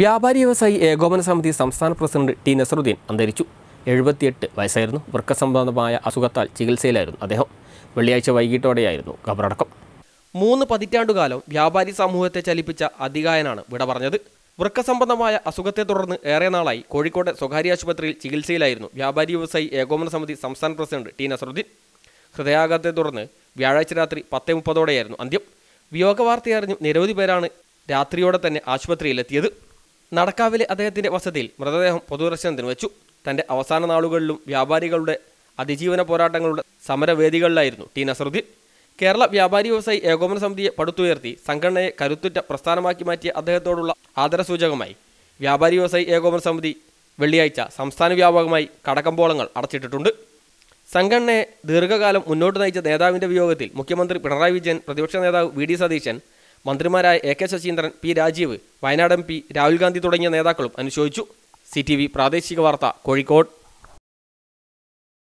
വ്യാപാരി വ്യവസായി ഏകോപന സമിതി സംസ്ഥാന പ്രസിഡന്റ് ടി നസറുദ്ദീൻ അന്തരിച്ചു എഴുപത്തിയെട്ട് വയസ്സായിരുന്നു വൃക്കസംബന്ധമായ അസുഖത്താൽ ചികിത്സയിലായിരുന്നു അദ്ദേഹം വെള്ളിയാഴ്ച വൈകിട്ടോടെയായിരുന്നു ഖബറടക്കം മൂന്ന് പതിറ്റാണ്ടുകാലം വ്യാപാരി സമൂഹത്തെ ചലിപ്പിച്ച അതികായനാണ് വിട പറഞ്ഞത് വൃക്കസംബന്ധമായ അസുഖത്തെ തുടർന്ന് ഏറെ നാളായി കോഴിക്കോട് സ്വകാര്യ ആശുപത്രിയിൽ ചികിത്സയിലായിരുന്നു വ്യാപാരി വ്യവസായി ഏകോപന സമിതി സംസ്ഥാന പ്രസിഡന്റ് ടി നസറുദ്ദീൻ ഹൃദയാഘാതത്തെ തുടർന്ന് വ്യാഴാഴ്ച രാത്രി പത്ത് മുപ്പതോടെയായിരുന്നു അന്ത്യം വിയോഗവാർത്തയറിഞ്ഞ് നിരവധി പേരാണ് രാത്രിയോടെ തന്നെ ആശുപത്രിയിലെത്തിയത് നടക്കാവിലെ അദ്ദേഹത്തിന്റെ വസതിയിൽ മൃതദേഹം പൊതുദർശനത്തിന് വെച്ചു തന്റെ അവസാന നാളുകളിലും വ്യാപാരികളുടെ അതിജീവന പോരാട്ടങ്ങളുടെ സമരവേദികളിലായിരുന്നു ടി നസറുദ്ദീൻ കേരള വ്യാപാരി വ്യവസായി ഏകോപന സമിതിയെ പടുത്തുയർത്തി സംഘടനയെ കരുത്തുറ്റ പ്രസ്ഥാനമാക്കി മാറ്റിയ അദ്ദേഹത്തോടുള്ള ആദരസൂചകമായി വ്യാപാരി വ്യവസായി ഏകോപന സമിതി വെള്ളിയാഴ്ച സംസ്ഥാന വ്യാപകമായി കടകമ്പോളങ്ങൾ അടച്ചിട്ടിട്ടുണ്ട് സംഘടനയെ ദീർഘകാലം മുന്നോട്ട് നയിച്ച നേതാവിന്റെ വിയോഗത്തിൽ മുഖ്യമന്ത്രി പിണറായി വിജയൻ പ്രതിപക്ഷ നേതാവ് വി ഡി സതീശൻ മന്ത്രിമാരായ A K Saseendran P Rajeev Wayanad M P Rahul Gandhi തുടങ്ങിയ നേതാക്കളും അനുശോചിച്ചു സി പ്രാദേശിക വാർത്ത കോഴിക്കോട്